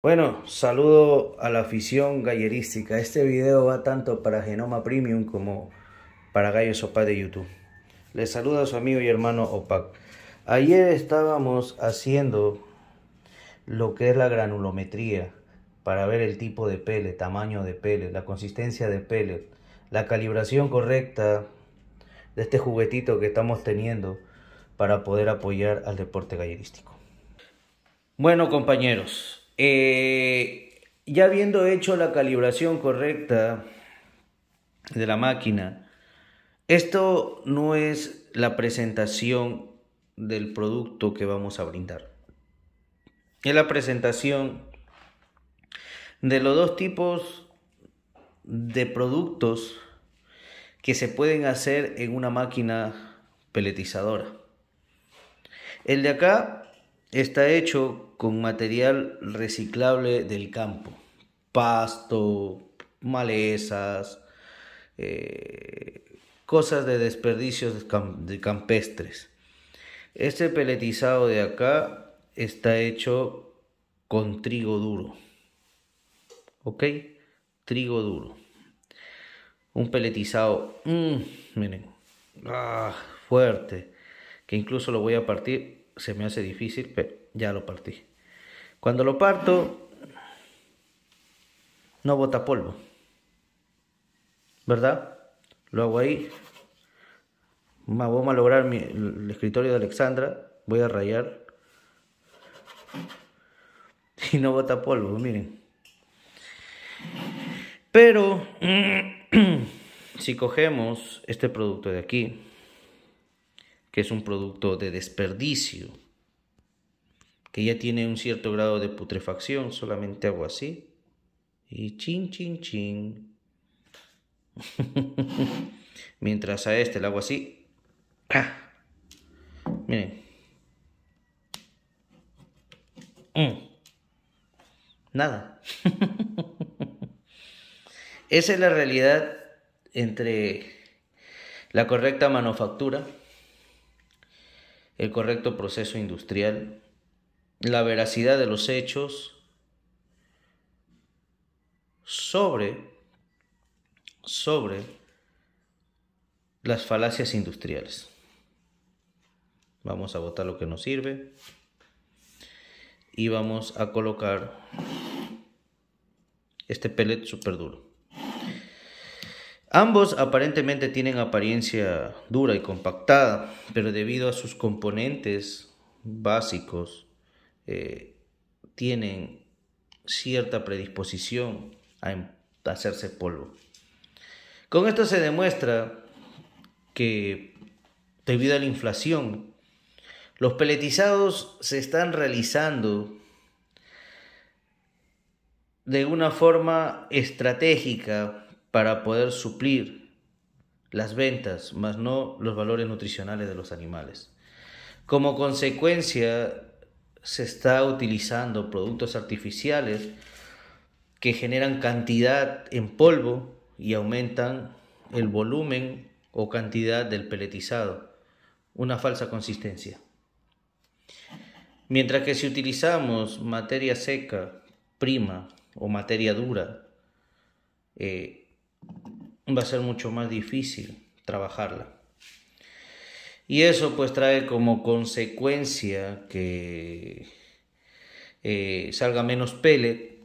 Bueno, saludo a la afición gallerística. Este video va tanto para Genoma Premium como para Gallos Opac de YouTube. Les saluda a su amigo y hermano Opac. Ayer estábamos haciendo lo que es la granulometría para ver el tipo de pele, tamaño de pele, la consistencia de pele, la calibración correcta de este juguetito que estamos teniendo para poder apoyar al deporte gallerístico. Bueno compañeros, eh, ya habiendo hecho la calibración correcta de la máquina, esto no es la presentación del producto que vamos a brindar. Es la presentación de los dos tipos de productos que se pueden hacer en una máquina peletizadora. El de acá está hecho con material reciclable del campo, pasto, malezas, eh, cosas de desperdicios de campestres. Este peletizado de acá está hecho con trigo duro. ¿Ok? Trigo duro. Un peletizado, mm, miren, ah, fuerte, que incluso lo voy a partir, se me hace difícil, pero ya lo partí. Cuando lo parto, no bota polvo. ¿Verdad? Lo hago ahí. Voy a lograr el escritorio de Alexandra. Voy a rayar. Y no bota polvo, miren. Pero si cogemos este producto de aquí, que es un producto de desperdicio, ella tiene un cierto grado de putrefacción, solamente hago así. Y chin, chin, chin. Mientras a este le hago así. ¡ah! Miren. Mm. Nada. Esa es la realidad entre la correcta manufactura, el correcto proceso industrial, la veracidad de los hechos, sobre, sobre las falacias industriales. Vamos a botar lo que nos sirve y vamos a colocar este pellet super duro. Ambos aparentemente tienen apariencia dura y compactada, pero debido a sus componentes básicos, eh, tienen cierta predisposición em, a hacerse polvo. Con esto se demuestra que debido a la inflación, los peletizados se están realizando de una forma estratégica para poder suplir las ventas, más no los valores nutricionales de los animales. Como consecuencia se está utilizando productos artificiales que generan cantidad en polvo y aumentan el volumen o cantidad del peletizado, una falsa consistencia. Mientras que si utilizamos materia seca, prima o materia dura, eh, va a ser mucho más difícil trabajarla. Y eso pues trae como consecuencia que eh, salga menos pellet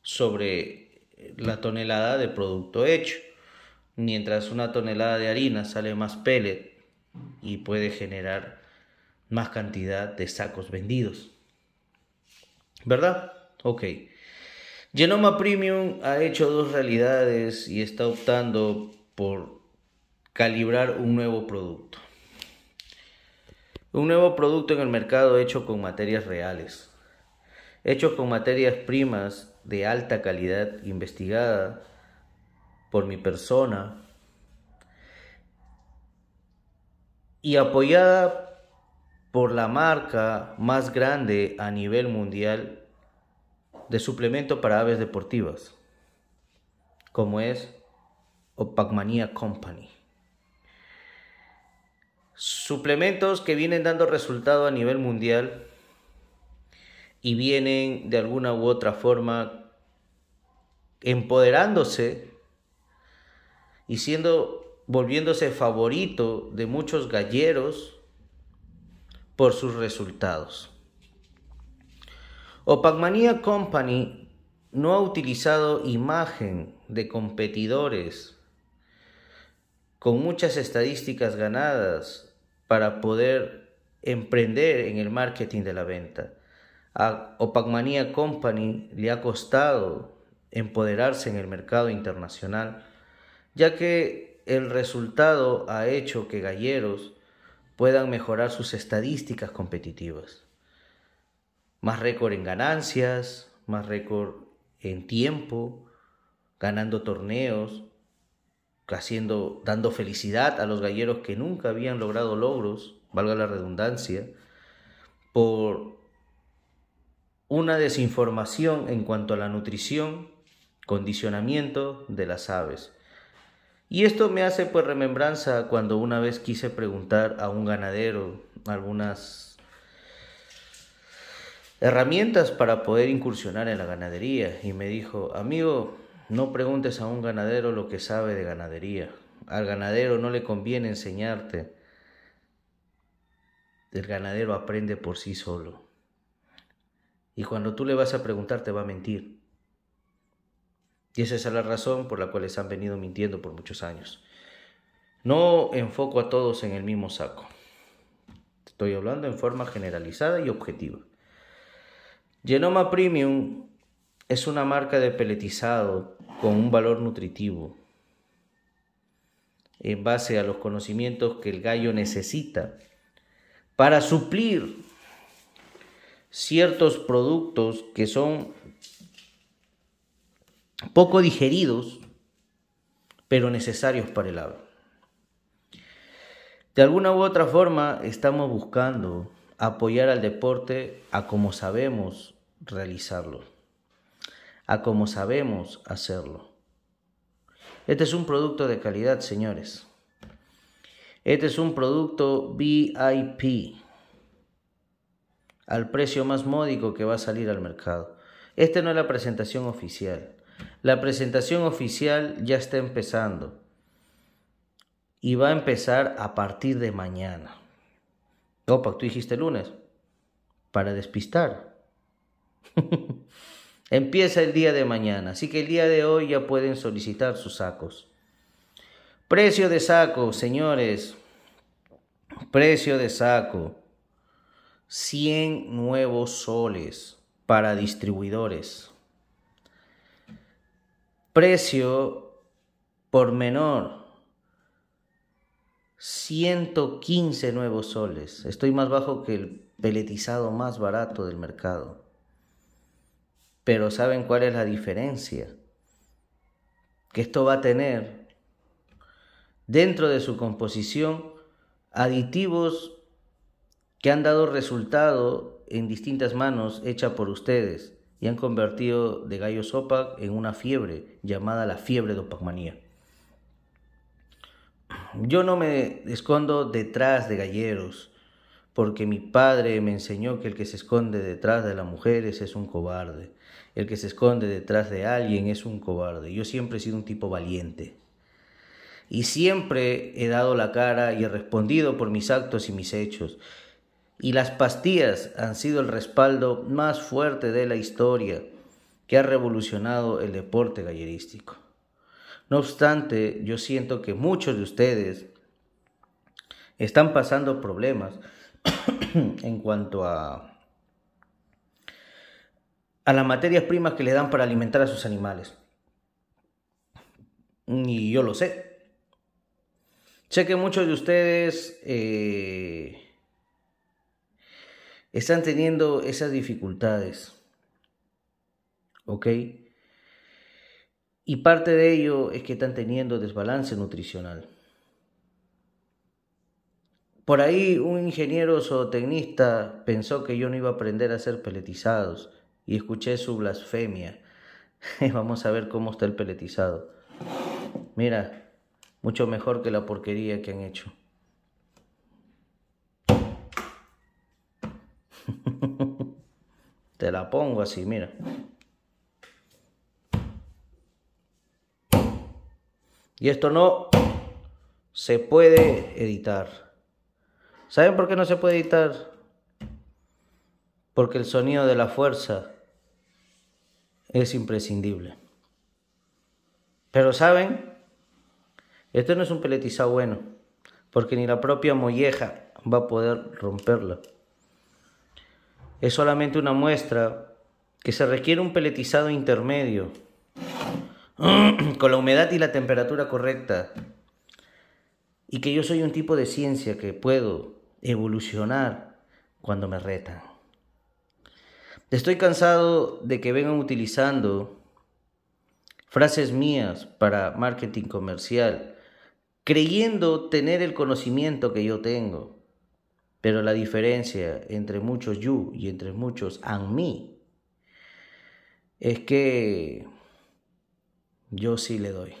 sobre la tonelada de producto hecho. Mientras una tonelada de harina sale más pellet y puede generar más cantidad de sacos vendidos. ¿Verdad? Ok. Genoma Premium ha hecho dos realidades y está optando por calibrar un nuevo producto. Un nuevo producto en el mercado hecho con materias reales, hecho con materias primas de alta calidad investigada por mi persona y apoyada por la marca más grande a nivel mundial de suplemento para aves deportivas, como es Opacmania Company suplementos que vienen dando resultado a nivel mundial y vienen de alguna u otra forma empoderándose y siendo volviéndose favorito de muchos galleros por sus resultados. Opacmania Company no ha utilizado imagen de competidores con muchas estadísticas ganadas para poder emprender en el marketing de la venta. A Opacmania Company le ha costado empoderarse en el mercado internacional, ya que el resultado ha hecho que galleros puedan mejorar sus estadísticas competitivas. Más récord en ganancias, más récord en tiempo, ganando torneos, haciendo, dando felicidad a los galleros que nunca habían logrado logros, valga la redundancia, por una desinformación en cuanto a la nutrición, condicionamiento de las aves. Y esto me hace pues remembranza cuando una vez quise preguntar a un ganadero algunas herramientas para poder incursionar en la ganadería y me dijo, amigo, no preguntes a un ganadero lo que sabe de ganadería. Al ganadero no le conviene enseñarte. El ganadero aprende por sí solo. Y cuando tú le vas a preguntar te va a mentir. Y esa es la razón por la cual les han venido mintiendo por muchos años. No enfoco a todos en el mismo saco. Estoy hablando en forma generalizada y objetiva. Genoma Premium es una marca de peletizado con un valor nutritivo en base a los conocimientos que el gallo necesita para suplir ciertos productos que son poco digeridos, pero necesarios para el ave. De alguna u otra forma estamos buscando apoyar al deporte a como sabemos realizarlo a como sabemos hacerlo. Este es un producto de calidad, señores. Este es un producto VIP al precio más módico que va a salir al mercado. Esta no es la presentación oficial. La presentación oficial ya está empezando y va a empezar a partir de mañana. Opa, tú dijiste lunes para despistar. Empieza el día de mañana, así que el día de hoy ya pueden solicitar sus sacos. Precio de saco, señores. Precio de saco. 100 nuevos soles para distribuidores. Precio por menor. 115 nuevos soles. Estoy más bajo que el peletizado más barato del mercado. Pero ¿saben cuál es la diferencia? Que esto va a tener dentro de su composición aditivos que han dado resultado en distintas manos hechas por ustedes y han convertido de gallo sopa en una fiebre llamada la fiebre de opacmanía. Yo no me escondo detrás de galleros, porque mi padre me enseñó que el que se esconde detrás de las mujeres es un cobarde. El que se esconde detrás de alguien es un cobarde. Yo siempre he sido un tipo valiente. Y siempre he dado la cara y he respondido por mis actos y mis hechos. Y las pastillas han sido el respaldo más fuerte de la historia que ha revolucionado el deporte gallerístico. No obstante, yo siento que muchos de ustedes están pasando problemas en cuanto a a las materias primas que le dan para alimentar a sus animales. Y yo lo sé. Sé que muchos de ustedes eh, están teniendo esas dificultades. ¿Ok? Y parte de ello es que están teniendo desbalance nutricional. Por ahí un ingeniero zootecnista pensó que yo no iba a aprender a hacer peletizados y escuché su blasfemia. Vamos a ver cómo está el peletizado. Mira, mucho mejor que la porquería que han hecho. Te la pongo así, mira. Y esto no se puede editar. ¿Saben por qué no se puede editar? Porque el sonido de la fuerza es imprescindible. Pero saben, esto no es un peletizado bueno, porque ni la propia molleja va a poder romperlo. Es solamente una muestra que se requiere un peletizado intermedio, con la humedad y la temperatura correcta, y que yo soy un tipo de ciencia que puedo evolucionar cuando me retan. Estoy cansado de que vengan utilizando frases mías para marketing comercial, creyendo tener el conocimiento que yo tengo. Pero la diferencia entre muchos you y entre muchos and me es que yo sí le doy.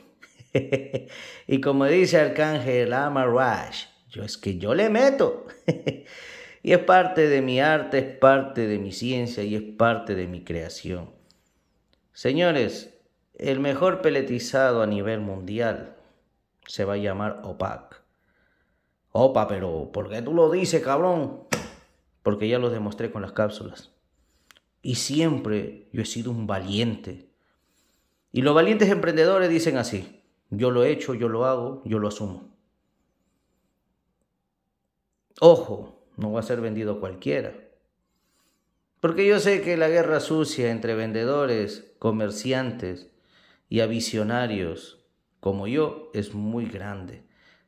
y como dice Arcángel Amarash, yo es que yo le meto. Y es parte de mi arte, es parte de mi ciencia y es parte de mi creación. Señores, el mejor peletizado a nivel mundial se va a llamar OPAC. Opa, pero ¿por qué tú lo dices, cabrón? Porque ya lo demostré con las cápsulas. Y siempre yo he sido un valiente. Y los valientes emprendedores dicen así, yo lo he hecho, yo lo hago, yo lo asumo. Ojo, no va a ser vendido cualquiera. Porque yo sé que la guerra sucia entre vendedores, comerciantes y avisionarios como yo es muy grande.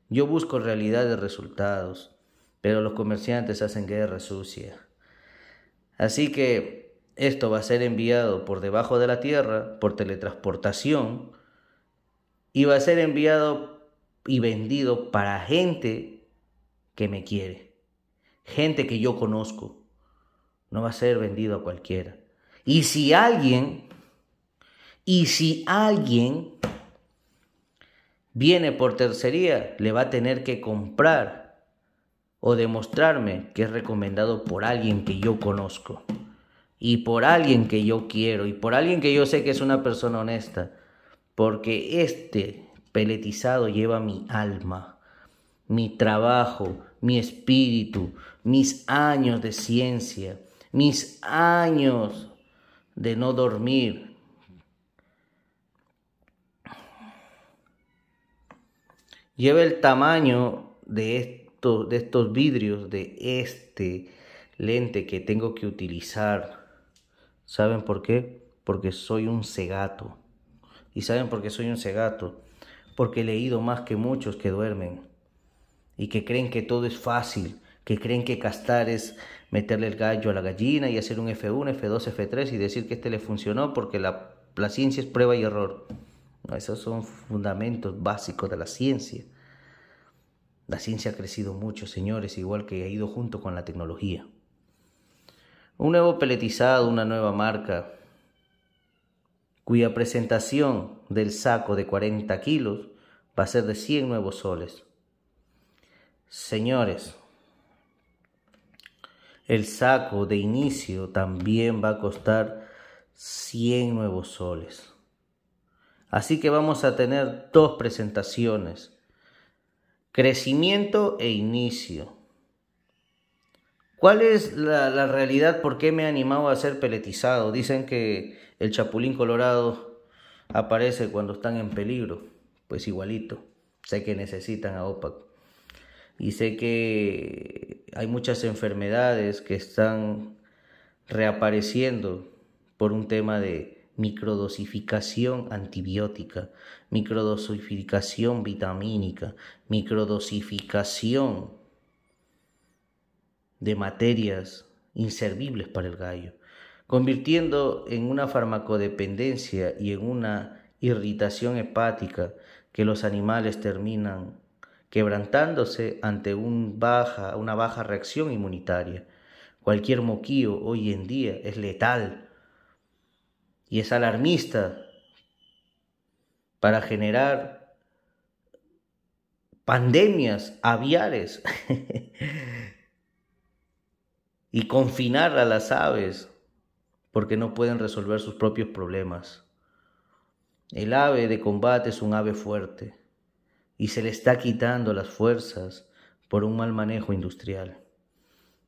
Yo busco realidad de resultados, pero los comerciantes hacen guerra sucia. Así que esto va a ser enviado por debajo de la tierra, por teletransportación, y va a ser enviado y vendido para gente que me quiere gente que yo conozco. No va a ser vendido a cualquiera. Y si alguien, y si alguien viene por tercería, le va a tener que comprar o demostrarme que es recomendado por alguien que yo conozco. Y por alguien que yo quiero, y por alguien que yo sé que es una persona honesta, porque este peletizado lleva mi alma, mi trabajo, mi espíritu, mis años de ciencia, mis años de no dormir. Lleva el tamaño de estos, de estos vidrios, de este lente que tengo que utilizar. ¿Saben por qué? Porque soy un cegato. ¿Y saben por qué soy un cegato? Porque he leído más que muchos que duermen y que creen que todo es fácil, que creen que castar es meterle el gallo a la gallina y hacer un F1, F2, F3 y decir que este le funcionó porque la, ciencia es prueba y error. esos son fundamentos básicos de la ciencia. La ciencia ha crecido mucho, señores, igual que ha ido junto con la tecnología. Un nuevo peletizado, una nueva marca, cuya presentación del saco de 40 kilos va a ser de 100 nuevos soles. Señores, el saco de inicio también va a costar 100 nuevos soles. Así que vamos a tener dos presentaciones. Crecimiento e inicio. ¿Cuál es la, realidad? ¿Por qué me he animado a ser peletizado? Dicen que el chapulín colorado aparece cuando están en peligro. Pues igualito. Sé que necesitan a OPAC y sé que hay muchas enfermedades que están reapareciendo por un tema de microdosificación antibiótica, microdosificación vitamínica, microdosificación de materias inservibles para el gallo, convirtiendo en una farmacodependencia y en una irritación hepática que los animales terminan quebrantándose ante una baja reacción inmunitaria. Cualquier moquillo hoy en día es letal y es alarmista para generar pandemias aviares y confinar a las aves porque no pueden resolver sus propios problemas. El ave de combate es un ave fuerte y se le está quitando las fuerzas por un mal manejo industrial.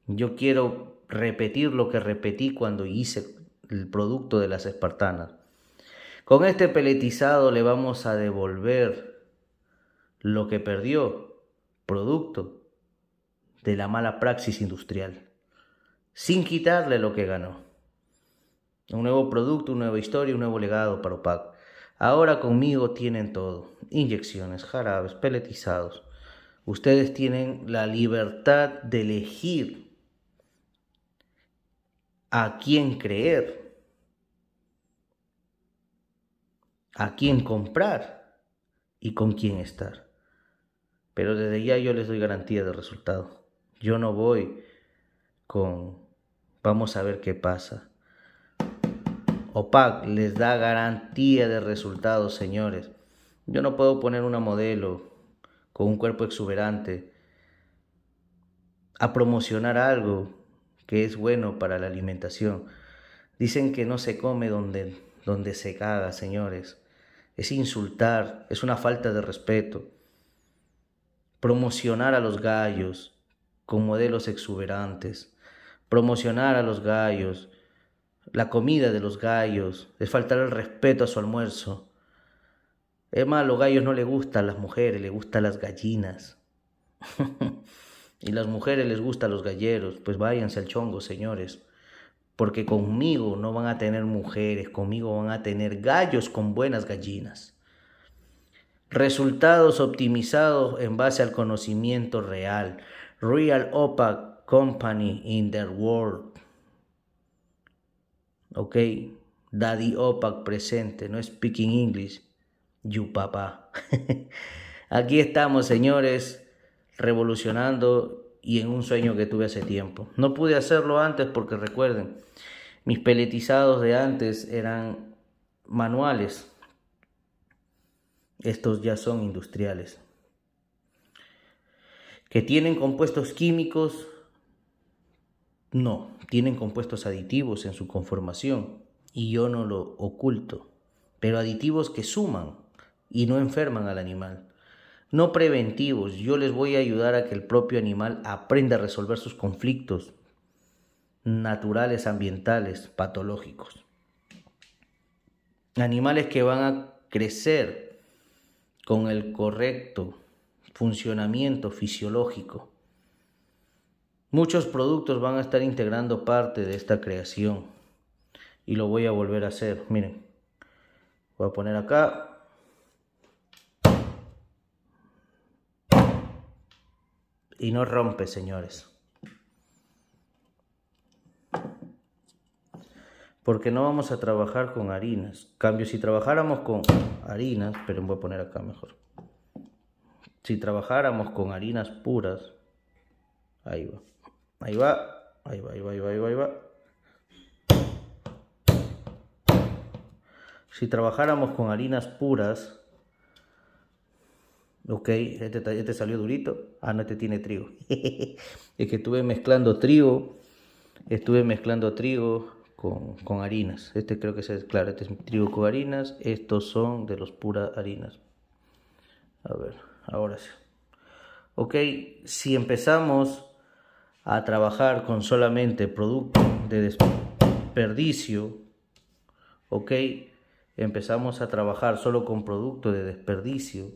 Yo quiero repetir lo que repetí cuando hice el producto de las espartanas. Con este peletizado le vamos a devolver lo que perdió, producto de la mala praxis industrial, sin quitarle lo que ganó. Un nuevo producto, una nueva historia, un nuevo legado para Opac. Ahora conmigo tienen todo, inyecciones, jarabes, peletizados. Ustedes tienen la libertad de elegir a quién creer, a quién comprar y con quién estar. Pero desde ya yo les doy garantía de resultado. Yo no voy con vamos a ver qué pasa. OPAC les da garantía de resultados, señores. Yo no puedo poner una modelo con un cuerpo exuberante a promocionar algo que es bueno para la alimentación. Dicen que no se come donde, donde se caga, señores. Es insultar, es una falta de respeto. Promocionar a los gallos con modelos exuberantes. Promocionar a los gallos la comida de los gallos, es faltar el respeto a su almuerzo. Es más, a los gallos no le gustan las mujeres, le gustan las gallinas. y las mujeres les gustan los galleros, pues váyanse al chongo, señores. Porque conmigo no van a tener mujeres, conmigo van a tener gallos con buenas gallinas. Resultados optimizados en base al conocimiento real. Real OPA Company in the World. ¿ok? Daddy Opac presente, no speaking English, you papá. Aquí estamos, señores, revolucionando y en un sueño que tuve hace tiempo. No pude hacerlo antes porque recuerden, mis peletizados de antes eran manuales. Estos ya son industriales. Que tienen compuestos químicos no, tienen compuestos aditivos en su conformación y yo no lo oculto, pero aditivos que suman y no enferman al animal. No preventivos, yo les voy a ayudar a que el propio animal aprenda a resolver sus conflictos naturales, ambientales, patológicos. Animales que van a crecer con el correcto funcionamiento fisiológico Muchos productos van a estar integrando parte de esta creación. Y lo voy a volver a hacer. Miren. Voy a poner acá. Y no rompe, señores. Porque no vamos a trabajar con harinas. Cambio, si trabajáramos con harinas, pero voy a poner acá mejor. Si trabajáramos con harinas puras, ahí va. Ahí va, ahí va, ahí va, ahí va, ahí va, Si trabajáramos con harinas puras, ok, este, te salió durito, ah, no, te este tiene trigo. es que estuve mezclando trigo, estuve mezclando trigo con, con harinas. Este creo que es claro, este es trigo con harinas, estos son de los puras harinas. A ver, ahora sí. Ok, si empezamos a trabajar con solamente producto de desperdicio, ¿ok? Empezamos a trabajar solo con producto de desperdicio,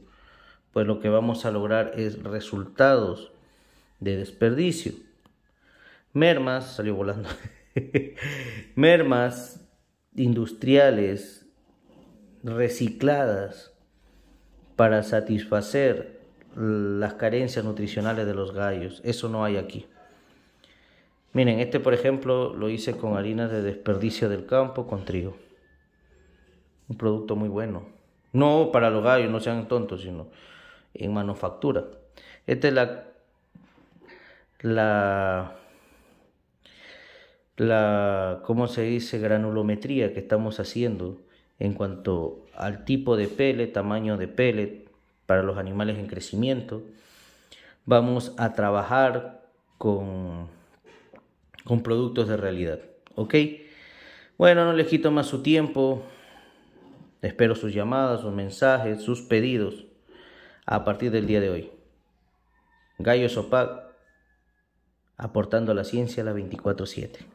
pues lo que vamos a lograr es resultados de desperdicio. Mermas, salió volando, mermas industriales recicladas para satisfacer las carencias nutricionales de los gallos. Eso no hay aquí. Miren, este por ejemplo lo hice con harina de desperdicio del campo con trigo. Un producto muy bueno. No para los gallos, no sean tontos, sino en manufactura. Esta es la la la cómo se dice granulometría que estamos haciendo en cuanto al tipo de pele, tamaño de pele. para los animales en crecimiento. Vamos a trabajar con con productos de realidad. ¿Ok? Bueno, no les quito más su tiempo. Espero sus llamadas, sus mensajes, sus pedidos a partir del día de hoy. Gallo Sopac, aportando la ciencia a la 24-7.